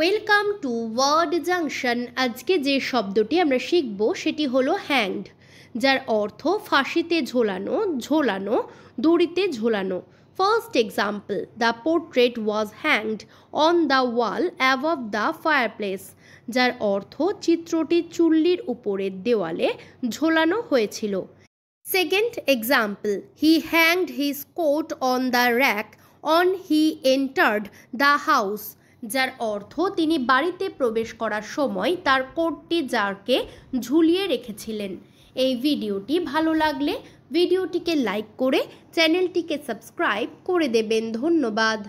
welcome to word junction আজকে যে শব্দটি আমরা শিখব সেটি হলো হ্যাংড যার অর্থ ফাঁসিতে ঝোলানো ঝোলানো দড়িতে ঝোলানো first example the portrait was hanged on the wall above the fireplace যার অর্থ চিত্রটি চুল্লির উপরের দেওয়ালে ঝোলানো হয়েছিল second example he hanged his coat on the rack on he entered the house যার অর্থ তিনি বাড়িতে প্রবেশ করার সময় তার কোটটি জারকে ঝুলিয়ে রেখেছিলেন এই ভিডিওটি ভালো লাগলে ভিডিওটিকে লাইক করে চ্যানেলটিকে সাবস্ক্রাইব করে দেবেন ধন্যবাদ